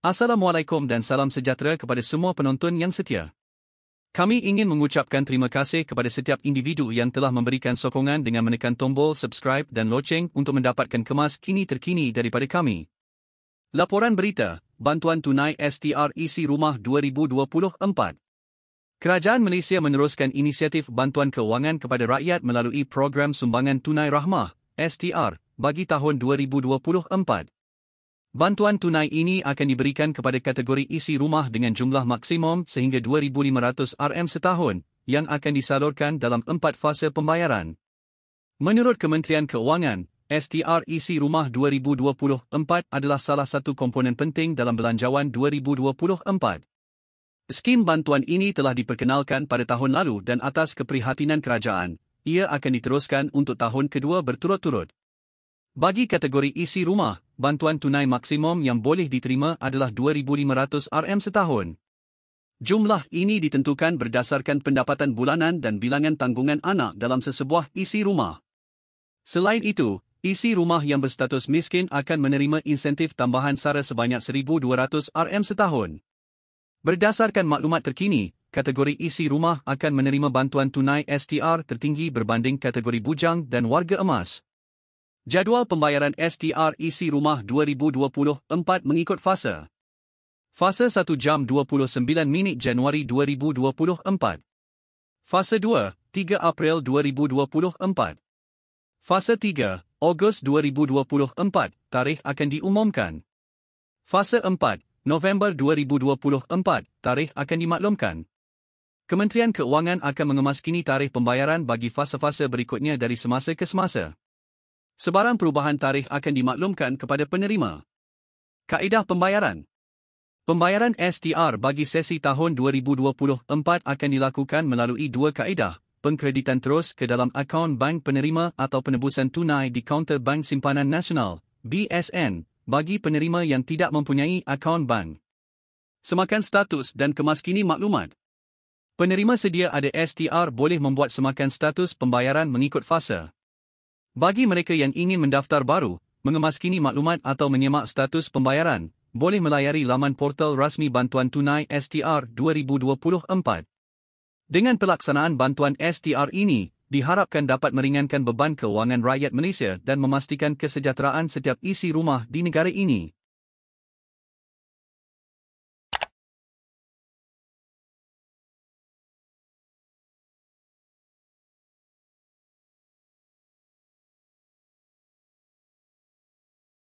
Assalamualaikum dan salam sejahtera kepada semua penonton yang setia. Kami ingin mengucapkan terima kasih kepada setiap individu yang telah memberikan sokongan dengan menekan tombol subscribe dan loceng untuk mendapatkan kemas kini terkini daripada kami. Laporan berita, bantuan tunai STR isi rumah 2024. Kerajaan Malaysia meneruskan inisiatif bantuan kewangan kepada rakyat melalui program sumbangan tunai rahmah STR bagi tahun 2024. Bantuan tunai ini akan diberikan kepada kategori isi rumah dengan jumlah maksimum sehingga 2,500 RM setahun yang akan disalurkan dalam empat fasa pembayaran. Menurut Kementerian Keuangan, STR isi rumah 2024 adalah salah satu komponen penting dalam belanjawan 2024. Skim bantuan ini telah diperkenalkan pada tahun lalu dan atas keprihatinan kerajaan, ia akan diteruskan untuk tahun kedua berturut-turut. Bagi kategori isi rumah, bantuan tunai maksimum yang boleh diterima adalah 2,500 RM setahun. Jumlah ini ditentukan berdasarkan pendapatan bulanan dan bilangan tanggungan anak dalam sesebuah isi rumah. Selain itu, isi rumah yang berstatus miskin akan menerima insentif tambahan sara sebanyak 1,200 RM setahun. Berdasarkan maklumat terkini, kategori isi rumah akan menerima bantuan tunai STR tertinggi berbanding kategori bujang dan warga emas. Jadual pembayaran STR isi e rumah 2024 mengikut fasa. Fasa 1 jam 29 minit Januari 2024. Fasa 2, 3 April 2024. Fasa 3, Ogos 2024, tarikh akan diumumkan. Fasa 4, November 2024, tarikh akan dimaklumkan. Kementerian Keuangan akan mengemaskini tarikh pembayaran bagi fasa-fasa berikutnya dari semasa ke semasa sebarang perubahan tarikh akan dimaklumkan kepada penerima. Kaedah Pembayaran Pembayaran STR bagi sesi tahun 2024 akan dilakukan melalui dua kaedah, pengkreditan terus ke dalam akaun bank penerima atau penebusan tunai di Kaunter Bank Simpanan Nasional, BSN, bagi penerima yang tidak mempunyai akaun bank. Semakan status dan kemaskini maklumat Penerima sedia ada STR boleh membuat semakan status pembayaran mengikut fasa. Bagi mereka yang ingin mendaftar baru, mengemaskini maklumat atau menyemak status pembayaran, boleh melayari laman portal rasmi bantuan tunai STR 2024. Dengan pelaksanaan bantuan STR ini, diharapkan dapat meringankan beban kewangan rakyat Malaysia dan memastikan kesejahteraan setiap isi rumah di negara ini.